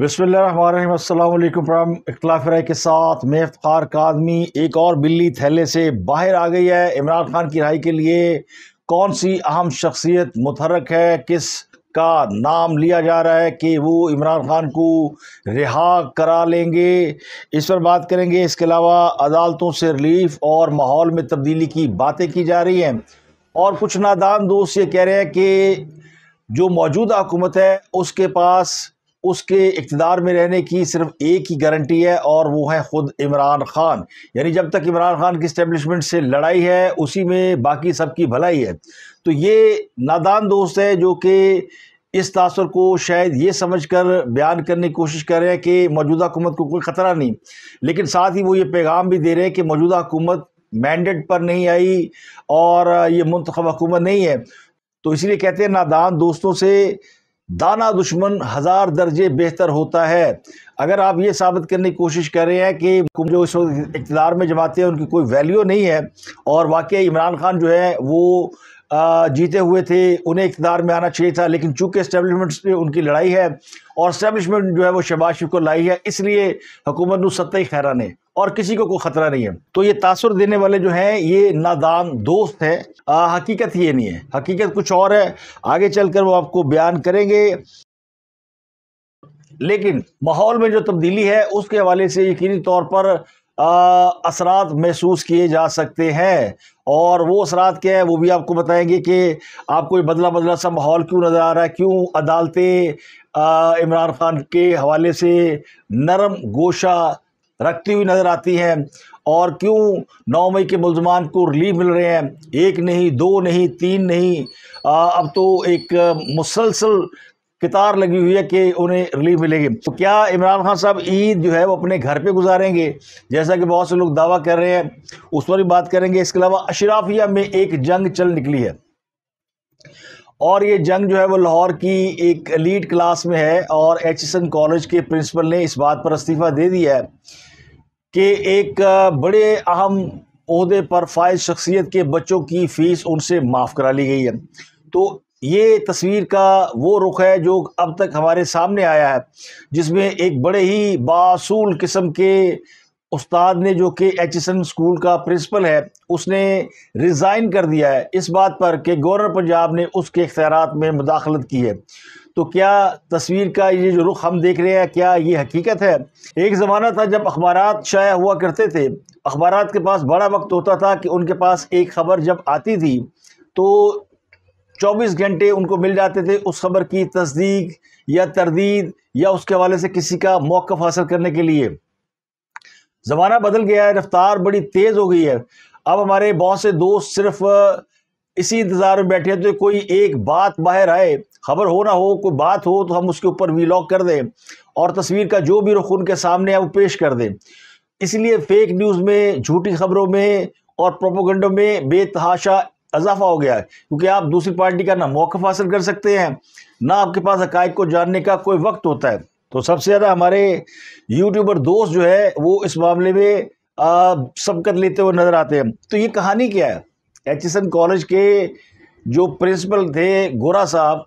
बसमिलकुम प्राम राय के साथ मैं का कादमी एक और बिल्ली थैले से बाहर आ गई है इमरान खान की रहाई के लिए कौन सी अहम शख्सियत मुतहरक है किस का नाम लिया जा रहा है कि वो इमरान खान को रिहा करा लेंगे इस पर बात करेंगे इसके अलावा अदालतों से रिलीफ और माहौल में तब्दीली की बातें की जा रही हैं और कुछ नादान दोस्त ये कह रहे हैं कि जो मौजूदा हुकूमत है उसके पास उसके इकतदार में रहने की सिर्फ एक ही गारंटी है और वो है ख़ुद इमरान ख़ान यानी जब तक इमरान ख़ान की इस्टेबलिशमेंट से लड़ाई है उसी में बाकी सबकी भलाई है तो ये नादान दोस्त है जो कि इस तासर को शायद ये समझ कर बयान करने की कोशिश कर रहे हैं कि मौजूदा हुकूमत को कोई ख़तरा नहीं लेकिन साथ ही वो ये पैगाम भी दे रहे हैं कि मौजूदा हुकूमत मैंडेट पर नहीं आई और ये मंतखब हुकूमत नहीं है तो इसलिए कहते हैं नादान दोस्तों से दाना दुश्मन हज़ार दर्जे बेहतर होता है अगर आप ये साबित करने की कोशिश कर रहे हैं कि जो इस वक्त इकतदार में जमाते हैं उनकी कोई वैल्यू नहीं है और वाकई इमरान खान जो है वो जीते हुए थे उन्हें इकतदार में आना चाहिए था लेकिन चूंकि इस्टेबलिशमेंट से उनकी लड़ाई है और इस्टेबलिशमेंट जो है वो शहबाज शरीफ को लाई है इसलिए हुकूमत सत्ता ही खैरा ने और किसी को कोई ख़तरा नहीं है तो ये तासर देने वाले जो हैं ये नादान दोस्त है आ, हकीकत ये नहीं है हकीकत कुछ और है आगे चलकर वो आपको बयान करेंगे लेकिन माहौल में जो तब्दीली है उसके हवाले से यकीनी तौर पर असरात महसूस किए जा सकते हैं और वो असरात क्या है वो भी आपको बताएंगे कि आपको ये बदला बदला सा माहौल क्यों नज़र आ रहा है क्यों अदालतें इमरान खान के हवाले से नरम गोशा रखती हुई नज़र आती है और क्यों नौ मई के मुलजमान को रिलीफ मिल रहे हैं एक नहीं दो नहीं तीन नहीं आ, अब तो एक मुसलसल कतार लगी हुई है कि उन्हें रिलीफ मिलेगी तो क्या इमरान खान साहब ईद जो है वो अपने घर पे गुजारेंगे जैसा कि बहुत से लोग दावा कर रहे हैं उस पर भी बात करेंगे इसके अलावा अशराफिया में एक जंग चल निकली है और ये जंग जो है वो लाहौर की एक लीड क्लास में है और एच कॉलेज के प्रिंसिपल ने इस बात पर इस्तीफ़ा दे दिया है कि एक बड़े अहम अहदे पर फ़ायज शख्सियत के बच्चों की फ़ीस उनसे माफ़ करा ली गई है तो ये तस्वीर का वो रुख है जो अब तक हमारे सामने आया है जिसमें एक बड़े ही बासूल किस्म के उस्ताद ने जो कि एच एस एन स्कूल का प्रिंसिपल है उसने रिज़ाइन कर दिया है इस बात पर कि गवर्नर पंजाब ने उसके इख्तियार में मुदाखलत की है तो क्या तस्वीर का ये जो रुख हम देख रहे हैं क्या ये हकीकत है एक ज़माना था जब अखबार शाया हुआ करते थे अखबार के पास बड़ा वक्त होता था कि उनके पास एक खबर जब आती थी तो 24 घंटे उनको मिल जाते थे उस खबर की तस्दीक या तरदीद या उसके हवाले से किसी का मौक़ हासिल करने के लिए ज़माना बदल गया है रफ्तार बड़ी तेज़ हो गई है अब हमारे बहुत से दोस्त सिर्फ इसी इंतज़ार में बैठे हैं तो कोई एक बात बाहर आए खबर हो ना हो कोई बात हो तो हम उसके ऊपर वीलॉग कर दें और तस्वीर का जो भी रुख उनके सामने है वो पेश कर दें इसलिए फेक न्यूज़ में झूठी खबरों में और प्रोपोगंडों में बेतहाशा इजाफा हो गया है क्योंकि आप दूसरी पार्टी का ना मौक़ हासिल कर सकते हैं ना आपके पास हकैक को जानने का कोई वक्त होता है तो सबसे ज़्यादा हमारे यूट्यूबर दोस्त जो है वो इस मामले में सबकत लेते हुए नज़र आते हैं तो ये कहानी क्या है एच कॉलेज के जो प्रिंसिपल थे गोरा साहब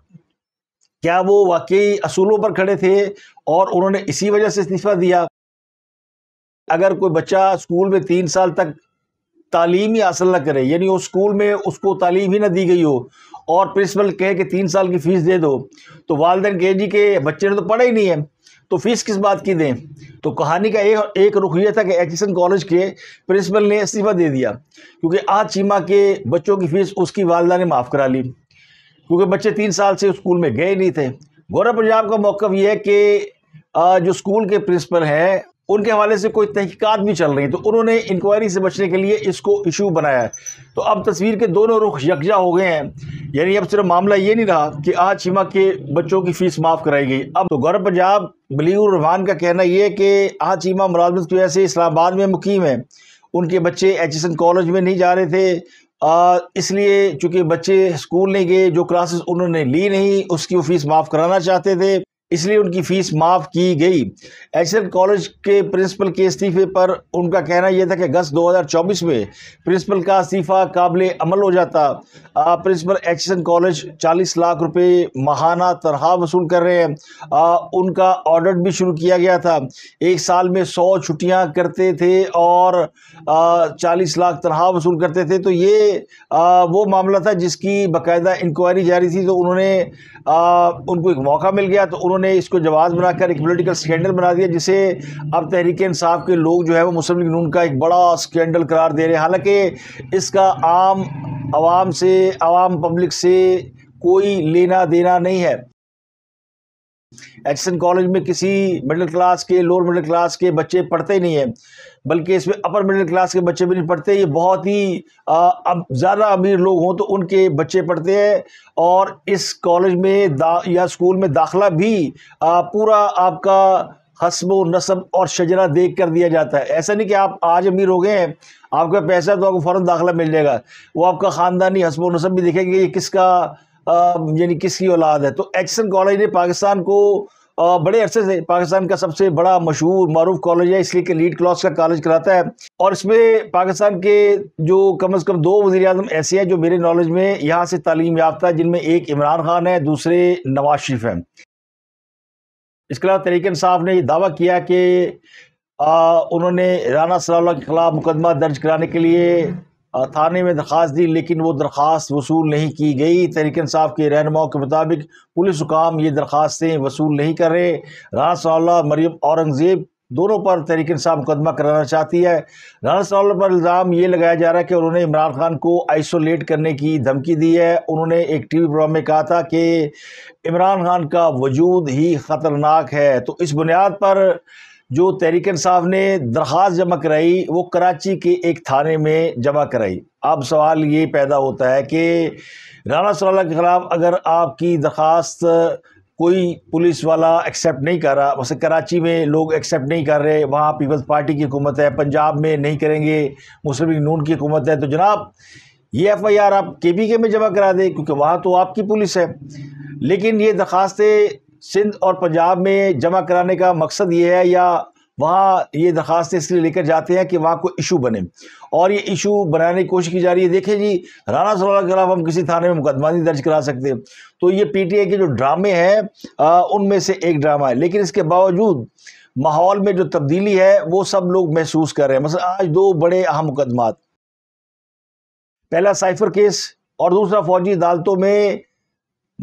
क्या वो वाकई असूलों पर खड़े थे और उन्होंने इसी वजह से इस्तीफ़ा दिया अगर कोई बच्चा स्कूल में तीन साल तक तालीम ही हासिल न करे यानी वो स्कूल में उसको तालीम ही ना दी गई हो और प्रिंसिपल कहे कि तीन साल की फ़ीस दे दो तो वालदेन कहे जी के बच्चे ने तो पढ़ा ही नहीं है तो फ़ीस किस बात की दें तो कहानी का एक एक रुख यह था कि एचिसन कॉलेज के प्रिंसिपल ने इस्तीफ़ा दे दिया क्योंकि आज चीमा के बच्चों की फ़ीस उसकी वालदा ने माफ़ करा ली क्योंकि बच्चे तीन साल से स्कूल में गए नहीं थे गौरव पंजाब का मौकफ यह है कि जो स्कूल के प्रिंसिपल हैं उनके हवाले से कोई तहकीकत भी चल रही है तो उन्होंने इंक्वायरी से बचने के लिए इसको इशू बनाया है तो अब तस्वीर के दोनों रुख यकजा हो गए हैं यानी अब सिर्फ मामला ये नहीं रहा कि आज चीमा के बच्चों की फ़ीस माफ़ कराई गई अब तो गौरव पंजाब बलीउर रहमान का कहना यह है कि आज चीमा मुलाजमत की वजह से इस्लामाबाद में मुकीम है उनके बच्चे एच कॉलेज में नहीं जा रहे थे इसलिए चूँकि बच्चे स्कूल नहीं गए जो क्लासेस उन्होंने ली नहीं उसकी वो फ़ीस माफ़ कराना चाहते थे इसलिए उनकी फ़ीस माफ़ की गई एशियन कॉलेज के प्रिंसिपल के इस्तीफे पर उनका कहना यह था कि अगस्त 2024 में प्रिंसिपल का इस्तीफ़ा काबिल अमल हो जाता आ, प्रिंसिपल एशियन कॉलेज 40 लाख रुपए माहाना तरह वसूल कर रहे हैं आ, उनका ऑडिट भी शुरू किया गया था एक साल में 100 छुट्टियां करते थे और आ, 40 लाख तरह वसूल करते थे तो ये आ, वो मामला था जिसकी बाकायदा इंक्वायरी जारी थी तो उन्होंने आ, उनको एक मौका मिल गया तो उन्होंने उन्होंने इसको जवाब बनाकर एक पोलिटिकल स्कैंडल बना दिया जिसे अब तहरीक इंसाफ के लोग जो है वो मुस्लिम लीग नून का एक बड़ा स्कैंडल करार दे रहे हैं हालांकि इसका आम आवाम से आवाम पब्लिक से कोई लेना देना नहीं है एडिसन कॉलेज में किसी मिडिल क्लास के लोअर मिडिल क्लास के बच्चे पढ़ते नहीं हैं बल्कि इसमें अपर मिडिल क्लास के बच्चे भी नहीं पढ़ते ये बहुत ही अब ज़्यादा अमीर लोग हों तो उनके बच्चे पढ़ते हैं और इस कॉलेज में या स्कूल में दाखला भी आ, पूरा आपका हसब नसब और शजरा देख कर दिया जाता है ऐसा नहीं कि आप आज अमीर हो गए हैं आपका पैसा तो आपको फ़ौरन दाखला मिल जाएगा वो आपका ख़ानदानी हसब नसब भी देखेंगे ये किसका यानी किसकी औलाद है तो एक्सन कॉलेज ने पाकिस्तान को बड़े अरसे से पाकिस्तान का सबसे बड़ा मशहूर मरूफ कॉलेज है इसलिए कि लीड क्लास का कॉलेज कराता है और इसमें पाकिस्तान के जो कम अज़ कम दो वजी अजम ऐसे हैं जो मेरे नॉलेज में यहाँ से तालीम याफ्ता है जिनमें एक इमरान खान है दूसरे नवाज शरीफ हैं इसके अलावा तरीक साहब ने दावा किया कि आ, उन्होंने राना सल्ला के खिलाफ मुकदमा दर्ज कराने के लिए थाने में दरख्वास्त दी लेकिन वो दरख्वास्त वसूल नहीं की गई तरीकन साहब के रहनुमाओं के मुताबिक पुलिस हुकाम ये दरख्वास्तें वसूल नहीं कर रहे राना सल्ला मरियम औरंगज़ेब दोनों पर तहरीक साहब मुकदमा कराना चाहती है राना सल्ला पर इल्ज़ाम ये लगाया जा रहा है कि उन्होंने इमरान खान को आइसोलेट करने की धमकी दी है उन्होंने एक टी वी प्रोग्राम में कहा था कि इमरान खान का वजूद ही ख़तरनाक है तो इस बुनियाद पर जो तहरीक साहब ने दरख्वास्त जमा कराई वो कराची के एक थाने में जमा कराई अब सवाल ये पैदा होता है कि राना सल के ख़िलाफ़ अगर आपकी दरख्वास्त कोई पुलिस वाला एक्सेप्ट नहीं कर रहा वैसे कराची में लोग एक्सेप्ट नहीं कर रहे वहाँ पीपल्स पार्टी की हुकूमत है पंजाब में नहीं करेंगे मुस्लिम लीग नून की हुकूमत है तो जनाब ये एफ़ आई आर आप के बी के में जमा करा दें क्योंकि वहाँ तो आपकी पुलिस है लेकिन ये दरख्वास्तें सिंध और पंजाब में जमा कराने का मकसद ये है या वहाँ ये दरख्वास्तें इसलिए लेकर जाते हैं कि वहाँ को इशू बने और ये इशू बनाने की कोशिश की जा रही है देखें जी राना सरोवर के खिलाफ हम किसी थाने में मुकदमा नहीं दर्ज करा सकते तो ये पीटीए के जो ड्रामे हैं उनमें से एक ड्रामा है लेकिन इसके बावजूद माहौल में जो तब्दीली है वो सब लोग महसूस कर रहे हैं मसलन आज दो बड़े अहम मुकदमा पहला साइफर केस और दूसरा फौजी अदालतों में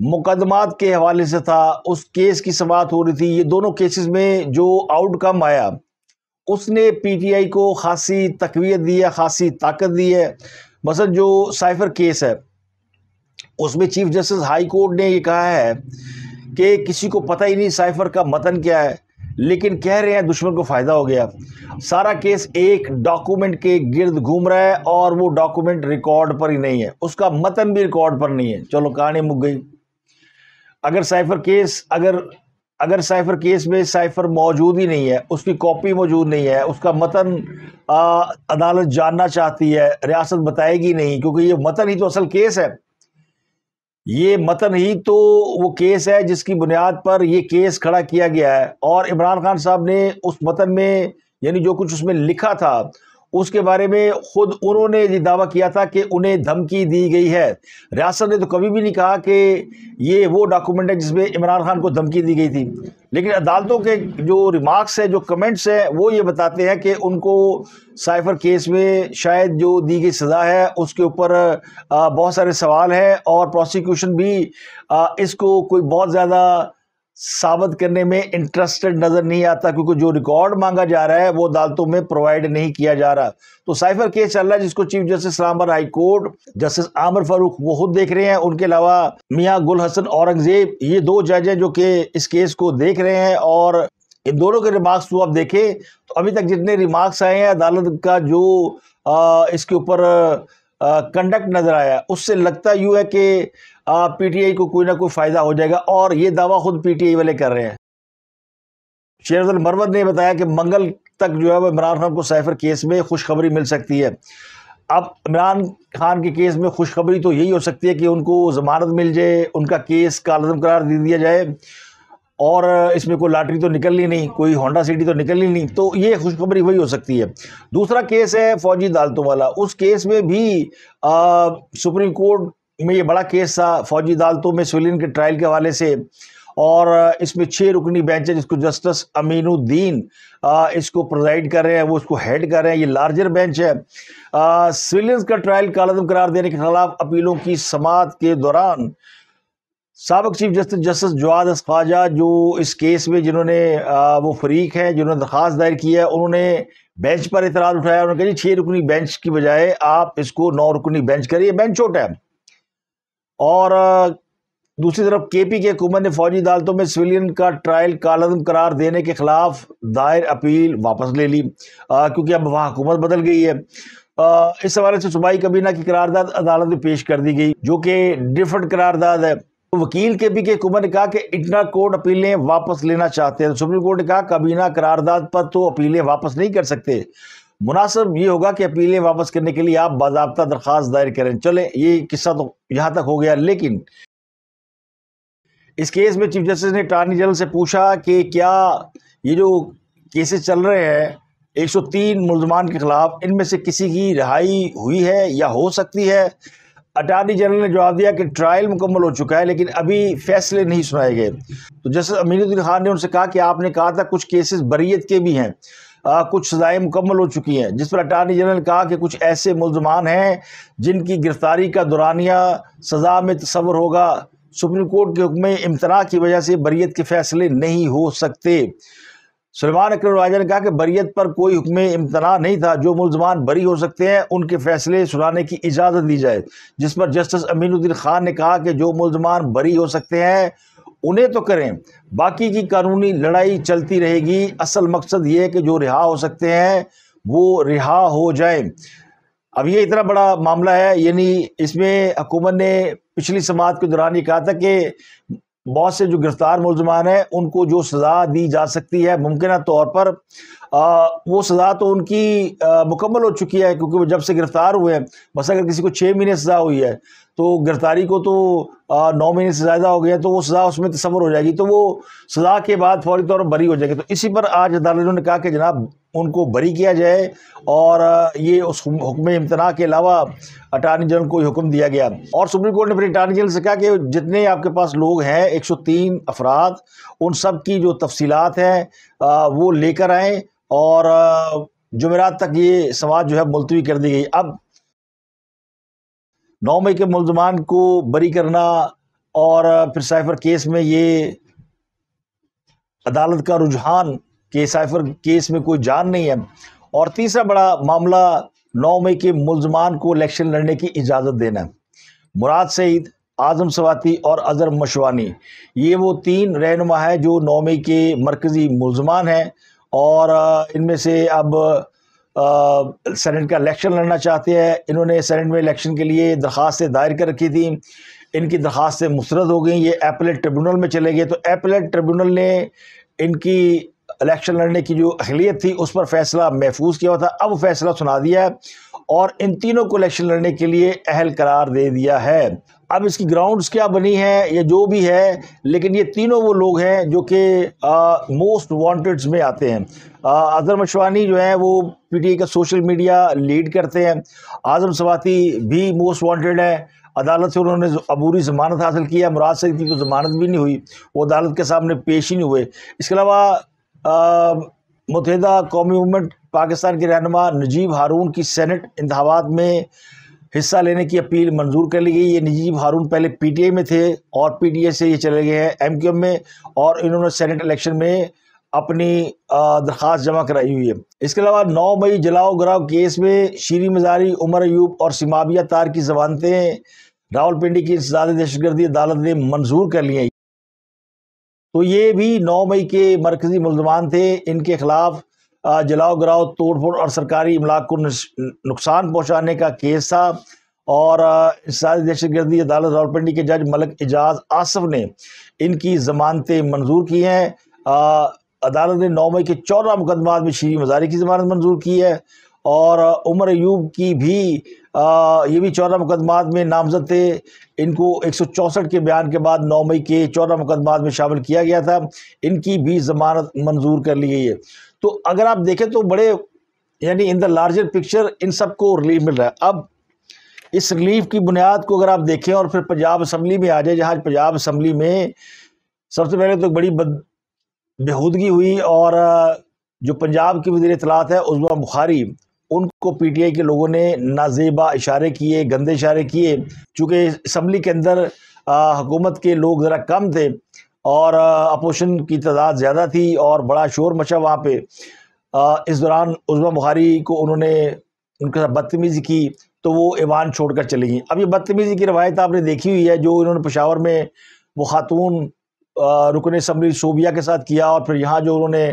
मुकदमात के हवाले से था उस केस की समात हो रही थी ये दोनों केसेस में जो आउटकम आया उसने पीटीआई को खासी तकवीत दी है खासी ताकत दी है मसल जो साइफर केस है उसमें चीफ जस्टिस हाई कोर्ट ने ये कहा है कि किसी को पता ही नहीं साइफर का मतन क्या है लेकिन कह रहे हैं दुश्मन को फ़ायदा हो गया सारा केस एक डॉक्यूमेंट के गिर्द घूम रहा है और वो डॉक्यूमेंट रिकॉर्ड पर ही नहीं है उसका मतन भी रिकॉर्ड पर नहीं है चलो कहानी मुक गई अगर साइफर केस अगर अगर साइफर केस में साइफर मौजूद ही नहीं है उसकी कॉपी मौजूद नहीं है उसका मतन आ, अदालत जानना चाहती है रियासत बताएगी नहीं क्योंकि ये मतन ही तो असल केस है ये मतन ही तो वो केस है जिसकी बुनियाद पर ये केस खड़ा किया गया है और इमरान खान साहब ने उस मतन में यानी जो कुछ उसमें लिखा था उसके बारे में ख़ुद उन्होंने ये दावा किया था कि उन्हें धमकी दी गई है रियासत ने तो कभी भी नहीं कहा कि ये वो डॉक्यूमेंट है जिसमें इमरान खान को धमकी दी गई थी लेकिन अदालतों के जो रिमार्क्स हैं जो कमेंट्स हैं वो ये बताते हैं कि उनको साइफर केस में शायद जो दी गई सज़ा है उसके ऊपर बहुत सारे सवाल हैं और प्रोसिक्यूशन भी इसको कोई बहुत ज़्यादा साबित करने में इंटरेस्टेड नज़र नहीं आता क्योंकि जो रिकॉर्ड मांगा जा रहा है वो अदालतों में प्रोवाइड नहीं किया जा रहा तो साइफर केस चल रहा है जिसको चीफ जस्टिस रामबर high court justice Amer Farooq वो खुद देख रहे हैं उनके अलावा मियाँ गुल हसन औरंगजेब ये दो जज हैं जो कि इस केस को देख रहे हैं और इन दोनों के रिमार्क्स को आप देखें तो अभी तक जितने रिमार्क्स आए हैं अदालत का जो आ, इसके ऊपर कंडक्ट नज़र आया उससे लगता यूँ है कि पीटीआई को कोई ना कोई फ़ायदा हो जाएगा और ये दावा खुद पीटीआई वाले कर रहे हैं शेरफुल मरवत ने बताया कि मंगल तक जो है वो इमरान खान को सैफर केस में खुशखबरी मिल सकती है अब इमरान खान के केस में खुशखबरी तो यही हो सकती है कि उनको ज़मानत मिल जाए उनका केस कालदम करार दे दिया जाए और इसमें कोई लाटरी तो निकलनी नहीं कोई होंडा सिटी तो निकलनी नहीं तो ये खुशखबरी वही हो सकती है दूसरा केस है फौजी अदालतों वाला उस केस में भी आ, सुप्रीम कोर्ट में ये बड़ा केस था फौजी अदालतों में सिविलियन के ट्रायल के हवाले से और इसमें छः रुकनी बेंच है जिसको जस्टिस अमीनुद्दीन इसको प्रोजाइड कर रहे हैं वो इसको हेड कर रहे हैं ये लार्जर बेंच है सिविलियंस का ट्रायल कालदम करार देने के खिलाफ अपीलों की समात के दौरान सबक चीफ जस्टिस जस्टिस जवाद अस्फाजा जो इस केस में जिन्होंने वो फरीक हैं जिन्होंने दरख्वास्त दायर की है उन्होंने बेंच पर इतराज़ उठाया उन्होंने कहा छह छः रुकनी बेंच की बजाय आप इसको नौ रुकनी बेंच करिए बेंच छोटा है और दूसरी तरफ के पी के हुकूमत ने फौजी अदालतों में सिविलियन का ट्रायल कालम करार देने के खिलाफ दायर अपील वापस ले ली आ, क्योंकि अब वहाँ हुकूमत बदल गई है आ, इस हवाले से सुबाई कबीना की करारदाद अदालत में पेश कर दी गई जो कि डिफरेंट करारदाद है तो वकील के पी के हुकूमत ने कहा कि इतना कोर्ट अपीलें वापस लेना चाहते हैं तो सुप्रीम कोर्ट ने कहा कबीना करारदाद पर तो अपीलें वापस नहीं कर सकते मुनासब ये होगा कि अपीलें वापस करने के लिए आप बाबा दरख्वास्त दायर करें चलें ये किस्सा तो यहाँ तक हो गया लेकिन इस केस में चीफ जस्टिस ने अटारनी जनरल से पूछा कि क्या ये जो केसेस चल रहे हैं 103 मुलजमान के खिलाफ इनमें से किसी की रिहाई हुई है या हो सकती है अटारनी जनरल ने जवाब दिया कि ट्रायल मुकम्मल हो चुका है लेकिन अभी फैसले नहीं सुनाए गए तो जस्टिस अमीनुद्दीन खान ने उनसे कहा कि आपने कहा था कुछ केसेस बरीत के भी हैं आ, कुछ सज़ाएँ मुकम्मल हो चुकी हैं जिस पर अटारनी जनरल ने कहा कि कुछ ऐसे मुलजमान हैं जिनकी गिरफ़्तारी का दुरानिया सज़ा में तस्वर होगा सुप्रीम कोर्ट के हुक्म इम्तना की वजह से बरीत के फैसले नहीं हो सकते सलमान अक्रम राजा ने कहा कि बरीत पर कोई हुक्म इम्तना नहीं था जो मुलजमान बरी हो सकते हैं उनके फैसले सुनाने की इजाज़त दी जाए जिस पर जस्टिस अमीनुद्दीन खान ने कहा कि जो मुलजमान बरी हो सकते हैं उन्हें तो करें बाकी की कानूनी लड़ाई चलती रहेगी असल मकसद ये है कि जो रिहा हो सकते हैं वो रिहा हो जाए अब ये इतना बड़ा मामला है यानी इसमें हुकूमत ने पिछली समात के दौरान ये कहा था कि बहुत से जो गिरफ्तार मुलजमान हैं उनको जो सज़ा दी जा सकती है मुमकिन तौर पर आ, वो सज़ा तो उनकी मुकम्मल हो चुकी है क्योंकि वो जब से गिरफ़्तार हुए हैं बस अगर किसी को छः महीने सज़ा हुई है तो गिरफ्तारी को तो नौ महीने से ज़्यादा हो गया तो वो सज़ा उसमें तस्वर हो जाएगी तो वो सज़ा के बाद फौरी तौर पर बरी हो जाएगी तो इसी पर आज अदालत ने कहा कि जनाब उनको बरी किया जाए और ये उस हुक्म इम्तना के अलावा अटारनी जनरल को हुक्म दिया गया और सुप्रीम कोर्ट ने फिर अटारनी जनरल से कहा कि जितने आपके पास लोग हैं तीन अफराद उन सब की जो तफसीत हैं वो लेकर आएँ और जुमेरात तक ये समाज जो है मुलतवी कर दी गई अब नौ मई के मुलजमान को बरी करना और फिर साइफर केस में ये अदालत का रुझान कि साइफर केस में कोई जान नहीं है और तीसरा बड़ा मामला नौ मई के मुलजमान को इलेक्शन लड़ने की इजाज़त देना मुराद सईद आज़म सवाती और अजर मशवानी ये वो तीन रहनुमा है जो नौ मई के मरकज़ी मुलजमान हैं और इनमें से अब सेनेट का इलेक्शन लड़ना चाहते हैं इन्होंने सेनेट में इलेक्शन के लिए दरख्वास्तें दायर कर रखी थी इनकी दरख्वास्तें मुस्रद हो गई ये एपलेट ट्रिब्यूनल में चले गए तो एपलेट ट्रिब्यूनल ने इनकी इलेक्शन लड़ने की जो अहलियत थी उस पर फैसला महफूज किया हुआ था अब फैसला सुना दिया है और इन तीनों को इलेक्शन लड़ने के लिए अहल करार दे दिया है अब इसकी ग्राउंड्स क्या बनी है या जो भी है लेकिन ये तीनों वो लोग हैं जो कि मोस्ट वांटेड्स में आते हैं अजहर मशवानी जो है वो पीटीए का सोशल मीडिया लीड करते हैं आज़म सवाती भी मोस्ट वांटेड है अदालत से उन्होंने अबूरी ज़मानत हासिल की है मुराद सईद की तो ज़मानत भी नहीं हुई वो अदालत के सामने पेश ही नहीं हुए इसके अलावा मुतहदा कौमी मूवमेंट पाकिस्तान के रहनमा नजीब हारून की सैनट इंतबात में हिस्सा लेने की अपील मंजूर कर ली गई ये निजी हारून पहले पीटीए में थे और पीटीए से ये चले गए हैं एमक्यूएम में और इन्होंने सेनेट इलेक्शन में अपनी दरख्वास्त जमा कराई हुई है इसके अलावा 9 मई जलाओ गराव केस में शीरी मजारी उमर अयूब और सिमाबिया तार की जमानतें रावलपिंडी की इंसदाद दहशतगर्दी अदालत ने मंजूर कर लिया तो ये भी नौ मई के मरकजी मुलजमान थे इनके खिलाफ जलाओ गिराओ तोड़ फोड़ और सरकारी इमलाक को नुकसान पहुँचाने का केस था और सारी दहशत गर्दी अदालत रावलपिंडी के जज मलिक एजाज आसफ ने इनकी ज़मानतें मंजूर की हैं अदालत ने नौ मई के चौदह मुकदमा में शीरी मजारी की जमानत मंजूर की है और उमर अयूब की भी आ, ये भी चौदह मुकदमा में नामजद थे इनको एक सौ चौंसठ के बयान के बाद नौ मई के चौदह मुकदमा में शामिल किया गया था इनकी भी जमानत मंजूर कर ली गई है तो अगर आप देखें तो बड़े यानी इन द लार्जर पिक्चर इन सब को रिलीफ मिल रहा है अब इस रिलीफ की बुनियाद को अगर आप देखें और फिर पंजाब असम्बली में आ जाए जहाँ पंजाब असम्बली में सबसे पहले तो बड़ी बद बेहूदगी हुई और जो पंजाब की वजी इतलात है उजमा बुखारी उनको पी टी आई के लोगों ने नाजेबा इशारे किए गंदे इशारे किए चूँकि इसम्बली के अंदर हकूमत के लोग ज़रा कम थे और अपोशन की तादाद ज़्यादा थी और बड़ा शोर मचा वहाँ पे इस दौरान उजमा बुखारी को उन्होंने उनके साथ बदतमीज़ी की तो वो ईवान छोड़ कर चली गई अब ये बदतमीज़ी की रवायत आपने देखी हुई है जो इन्होंने पेशावर में वो खातून रुकन समरी सोबिया के साथ किया और फिर यहाँ जो उन्होंने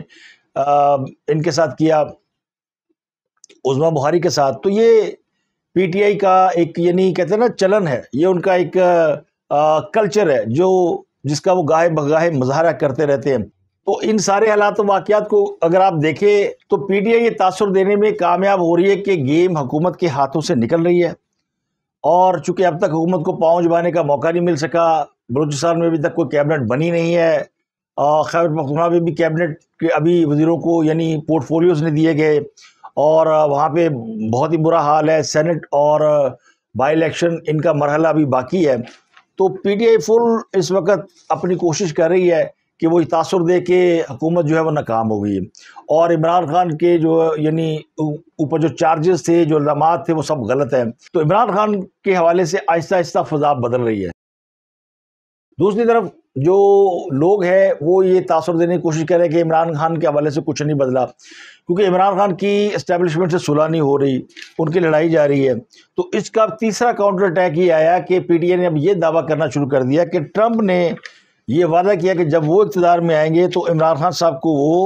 इनके साथ किया उजमा बुखारी के साथ तो ये पीटीआई का एक यानी कहते हैं ना चलन है ये उनका एक आ, कल्चर है जो जिसका वो गाहे बगाहे मुजाहरा करते रहते हैं तो इन सारे हालात वाक़ात को अगर आप देखें तो पी टी आई ये तासर देने में कामयाब हो रही है कि गेम हुकूमत के हाथों से निकल रही है और चूँकि अब तक हुकूमत को पाँव जमाने का मौका नहीं मिल सका बलूचिस्तान में अभी तक कोई कैबिनेट बनी नहीं है और खैर पखना में भी कैबिनेट के अभी वजीरों को यानी पोर्टफोलियोज़ नहीं दिए गए और वहाँ पर बहुत ही बुरा हाल है सेनेट और बाई इलेक्शन इनका मरहला अभी बाकी है तो पी टी आई फुल इस वक्त अपनी कोशिश कर रही है कि वो तासर दे के हुकूमत जो है वह नाकाम हो गई है और इमरान खान के जो यानी ऊपर जो चार्जेस थे जो इल्जाम थे वो सब गलत हैं तो इमरान खान के हवाले से आहिस्ता आहिस्ता फजा बदल रही है दूसरी तरफ जो लोग हैं वो ये तासर देने की कोशिश कर रहे हैं कि इमरान खान के हवाले से कुछ नहीं बदला क्योंकि इमरान खान की इस्टेबलिशमेंट से सुलह नहीं हो रही उनकी लड़ाई जा रही है तो इसका तीसरा काउंटर अटैक ये आया कि आई ने अब ये दावा करना शुरू कर दिया कि ट्रंप ने ये वादा किया कि जब वो इकतदार में आएंगे तो इमरान खान साहब को वो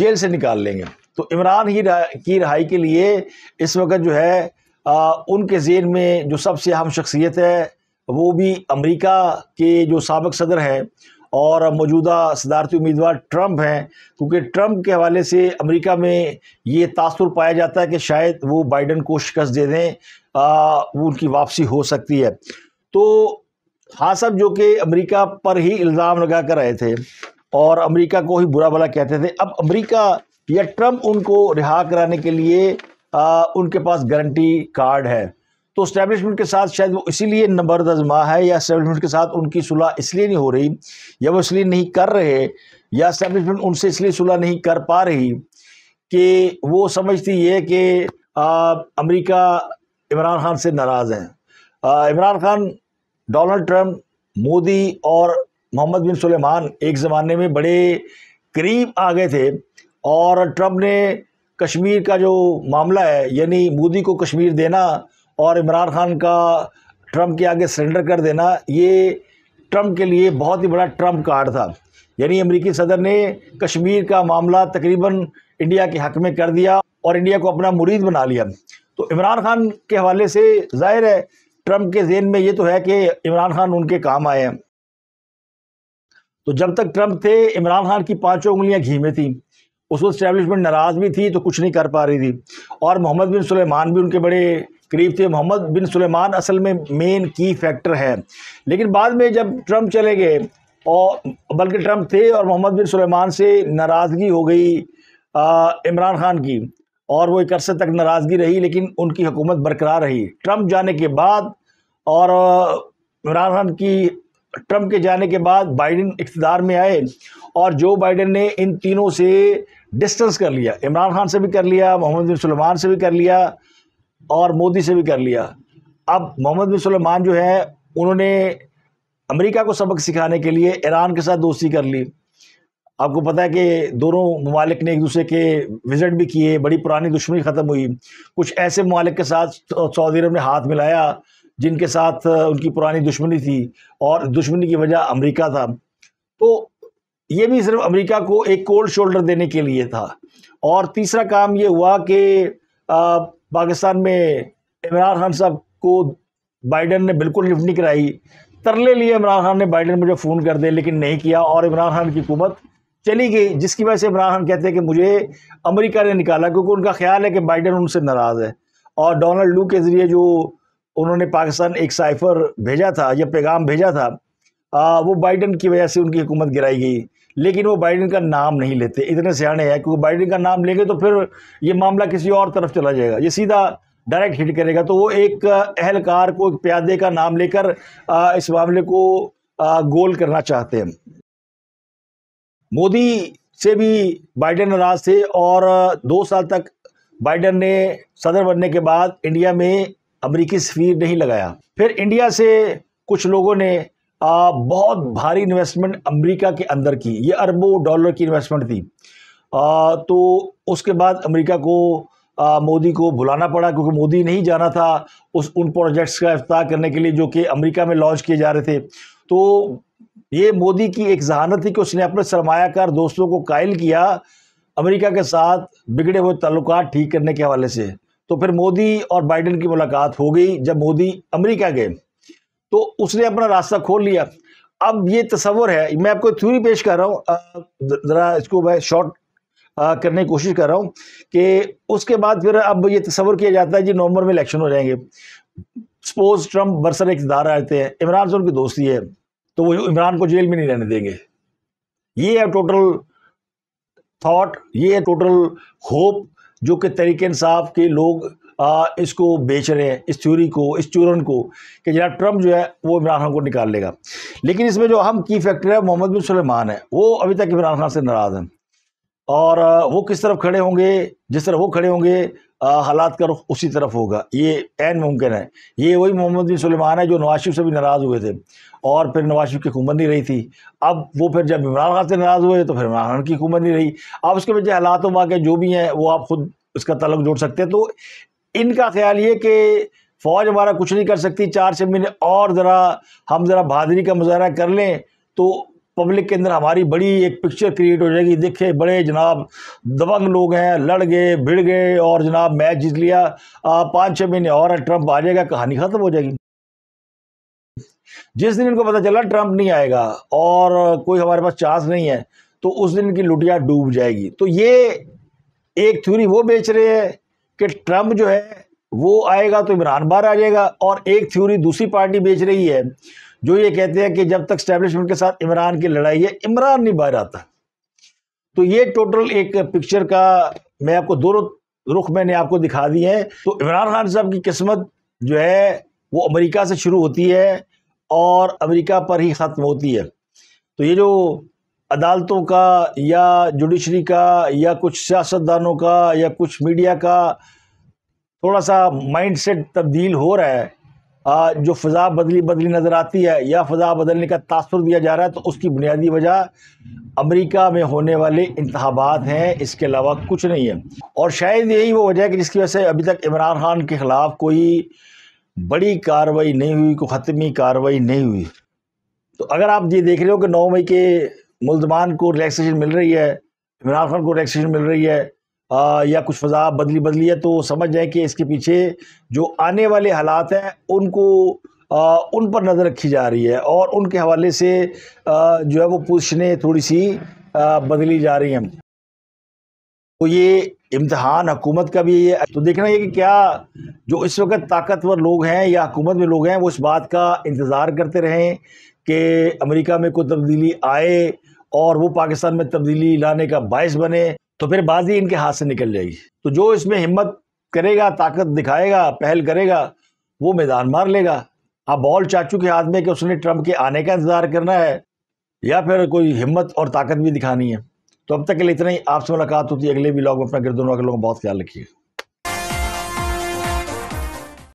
जेल से निकाल लेंगे तो इमरान ही की रहाई के लिए इस वक्त जो है आ, उनके जेन में जो सबसे अहम शख्सियत है वो भी अमेरिका के जो सबक सदर हैं और मौजूदा सदारती उम्मीदवार ट्रंप हैं क्योंकि ट्रंप के हवाले से अमेरिका में ये तासुर पाया जाता है कि शायद वो बाइडन को शिकस्त दे दें वो उनकी वापसी हो सकती है तो हाँ सब जो कि अमेरिका पर ही इल्ज़ाम लगा कर आए थे और अमेरिका को ही बुरा भला कहते थे अब अमेरिका या ट्रंप उनको रिहा कराने के लिए आ, उनके पास गारंटी कार्ड है तो इस्टेब्लिशमेंट के साथ शायद वो इसीलिए नबर्द है या इस्टेब्लिशमेंट के साथ उनकी सुलह इसलिए नहीं हो रही या वो इसलिए नहीं कर रहे या इस्टेब्लिशमेंट उनसे इसलिए सुलह नहीं कर पा रही कि वो समझती है कि अमेरिका इमरान खान से नाराज़ हैं इमरान खान डोनाल्ड ट्रंप मोदी और मोहम्मद बिन सुलेमान एक ज़माने में बड़े करीब आ गए थे और ट्रंप ने कश्मीर का जो मामला है यानी मोदी को कश्मीर देना और इमरान खान का ट्रम्प के आगे सरेंडर कर देना ये ट्रम्प के लिए बहुत ही बड़ा ट्रम्प कार्ड था यानी अमेरिकी सदर ने कश्मीर का मामला तकरीबन इंडिया के हक में कर दिया और इंडिया को अपना मुरीद बना लिया तो इमरान खान के हवाले से जाहिर है ट्रंप के जेन में ये तो है कि इमरान खान उनके काम आए हैं तो जब तक ट्रम्प थे इमरान खान की पांचों उंगलियां घी में थीं उस वक्त स्टैब्लिशमेंट नाराज़ भी थी तो कुछ नहीं कर पा रही थी और मोहम्मद बिन सुलेमान भी उनके बड़े करीब थे मोहम्मद बिन सुलेमान असल में मेन की फैक्टर है लेकिन बाद में जब ट्रम्प चले गए और बल्कि ट्रंप थे और मोहम्मद बिन सुलेमान से नाराज़गी हो गई इमरान खान की और वो एक अरसे तक नाराज़गी रही लेकिन उनकी हुकूमत बरकरार रही ट्रंप जाने के बाद और इमरान खान की ट्रंप के जाने के बाद बाइडेन इकतदार में आए और जो बाइडेन ने इन तीनों से डिस्टेंस कर लिया इमरान खान से भी कर लिया मोहम्मद बिन सलमान से भी कर लिया और मोदी से भी कर लिया अब मोहम्मद बिन सलमान जो है उन्होंने अमेरिका को सबक सिखाने के लिए ईरान के साथ दोस्ती कर ली आपको पता है कि दोनों ममालिक ने एक दूसरे के विज़िट भी किए बड़ी पुरानी दुश्मनी ख़त्म हुई कुछ ऐसे ममालिक के साथ सऊदी अरब ने हाथ मिलाया जिनके साथ उनकी पुरानी दुश्मनी थी और दुश्मनी की वजह अमेरिका था तो ये भी सिर्फ अमेरिका को एक कोल्ड शोल्डर देने के लिए था और तीसरा काम ये हुआ कि पाकिस्तान में इमरान खान साहब को बाइडन ने बिल्कुल लिफ्ट नहीं कराई तरले लिए इमरान खान ने बाइडन मुझे फ़ोन कर दे लेकिन नहीं किया और इमरान खान की हुकूमत चली गई जिसकी वजह से इमरान खान कहते हैं कि मुझे अमेरिका ने निकाला क्योंकि उनका ख्याल है कि बाइडन उनसे नाराज़ है और डोनाल्ड लू के ज़रिए जो उन्होंने पाकिस्तान एक साइफर भेजा था या पैगाम भेजा था आ, वो बाइडन की वजह से उनकी हुकूमत गिराई गई लेकिन वो बाइडन का नाम नहीं लेते इतने सियाने हैं क्योंकि बाइडन का नाम लेंगे तो फिर ये मामला किसी और तरफ चला जाएगा ये सीधा डायरेक्ट हिट करेगा तो वो एक अहलकार को एक प्यादे का नाम लेकर इस मामले को गोल करना चाहते हैं मोदी से भी बाइडन नाराज थे और दो साल तक बाइडन ने सदर बनने के बाद इंडिया में अमरीकी सफ़ीर नहीं लगाया फिर इंडिया से कुछ लोगों ने आ, बहुत भारी इन्वेस्टमेंट अमेरिका के अंदर की ये अरबों डॉलर की इन्वेस्टमेंट थी आ, तो उसके बाद अमेरिका को मोदी को बुलाना पड़ा क्योंकि मोदी नहीं जाना था उस उन प्रोजेक्ट्स का अफ्ताह करने के लिए जो कि अमेरिका में लॉन्च किए जा रहे थे तो ये मोदी की एक जहानत थी कि उसने अपने सरमायाकार दोस्तों को कायल किया अमेरिका के साथ बिगड़े हुए तल्लक ठीक करने के हवाले से तो फिर मोदी और बाइडेन की मुलाकात हो गई जब मोदी अमेरिका गए तो उसने अपना रास्ता खोल लिया अब ये तस्वर है मैं आपको थ्यूरी पेश कर रहा हूँ ज़रा इसको मैं शॉर्ट करने की कोशिश कर रहा हूँ कि उसके बाद फिर अब ये तस्वर किया जाता है जी नवंबर में इलेक्शन हो जाएंगे सपोज ट्रंप बरसर इकदार आते हैं इमरान से उनकी दोस्ती है तो वो इमरान को जेल में नहीं रहने देंगे ये है टोटल थाट ये है टोटल होप जो कि तरीके इंसाफ के लोग आ, इसको बेच रहे हैं इस थ्योरी को इस चूरन को कि जनाब ट्रम्प जो है वो इमरान खान को निकाल लेगा लेकिन इसमें जो अहम की फैक्टर है मोहम्मद बिन सलेमान है वो अभी तक इमरान खान से नाराज़ हैं और वो किस तरफ खड़े होंगे जिस तरह वो खड़े होंगे हालात का रुख उसी तरफ होगा ये एन मुमकिन है ये वही मोहम्मद बिन सलेमान है जो नवाज से भी नाराज़ हुए थे और फिर नवाज शरीफ की हुकूमत नहीं रही थी अब वो फिर जब इमरान खान से नाराज़ हुए तो फिर इमरान खान की हुकूमत नहीं रही अब उसके बच्चे हालात के जो भी हैं वो आप खुद उसका तलक जोड़ सकते हैं तो इनका ख्याल ये कि फ़ौज हमारा कुछ नहीं कर सकती चार छः महीने और ज़रा हम ज़रा बहादरी का मुजाहरा कर लें तो पब्लिक के अंदर हमारी बड़ी एक पिक्चर क्रिएट हो जाएगी देखे बड़े जनाब दबंग लोग हैं लड़ गए भिड़ गए और जनाब मैच जीत लिया पाँच छः महीने और ट्रंप आ जाएगा कहानी ख़त्म हो जाएगी जिस दिन इनको पता चला ट्रंप नहीं आएगा और कोई हमारे पास चांस नहीं है तो उस दिन की लुटिया डूब जाएगी तो ये एक थ्योरी वो बेच रहे हैं कि ट्रंप जो है वो आएगा तो इमरान बार आ जाएगा और एक थ्योरी दूसरी पार्टी बेच रही है जो ये कहते हैं कि जब तक स्टैब्लिशमेंट के साथ इमरान की लड़ाई है इमरान नहीं बाहर आता तो ये टोटल एक पिक्चर का मैं आपको दोनों रुख मैंने आपको दिखा दिए हैं तो इमरान खान साहब की किस्मत जो है वो अमेरिका से शुरू होती है और अमेरिका पर ही ख़त्म होती है तो ये जो अदालतों का या जुडिशरी का या कुछ सियासतदानों का या कुछ मीडिया का थोड़ा सा माइंडसेट तब्दील हो रहा है जो फा बदली बदली नज़र आती है या फा बदलने का तासर दिया जा रहा है तो उसकी बुनियादी वजह अमरीका में होने वाले इंतबात हैं इसके अलावा कुछ नहीं है और शायद यही वो वजह है कि जिसकी वजह से अभी तक इमरान खान के ख़िलाफ़ कोई बड़ी कार्रवाई नहीं हुई कोई ख़त्मी कार्रवाई नहीं हुई तो अगर आप ये देख रहे हो कि नौ मई के मुलजमान को रिलैक्सेशन मिल रही है इमरान खान को रिलैक्सेशन मिल रही है या कुछ फ़ज़ा बदली बदली है तो समझ जाए कि इसके पीछे जो आने वाले हालात हैं उनको आ, उन पर नज़र रखी जा रही है और उनके हवाले से आ, जो है वो पोजिशनें थोड़ी सी आ, बदली जा रही हैं तो ये इम्तहान हुकूमत का भी ये तो देखना ये कि क्या जो इस वक्त ताकतवर लोग हैं या हुकूमत में लोग हैं वो इस बात का इंतज़ार करते रहें कि अमेरिका में कोई तब्दीली आए और वो पाकिस्तान में तब्दीली लाने का बायस बने तो फिर बाजी इनके हाथ से निकल जाएगी तो जो इसमें हिम्मत करेगा ताकत दिखाएगा पहल करेगा वो मैदान मार लेगा अब बॉल चाचू के हाथ में कि उसने ट्रंप के आने का इंतज़ार करना है या फिर कोई हिम्मत और ताकत भी दिखानी है तो अब तक के लिए इतना ही आपसे मुलाकात होती है अगले ब्लॉग में अपना गिरदोनवा के लोगों बहुत ख्याल रखिएगा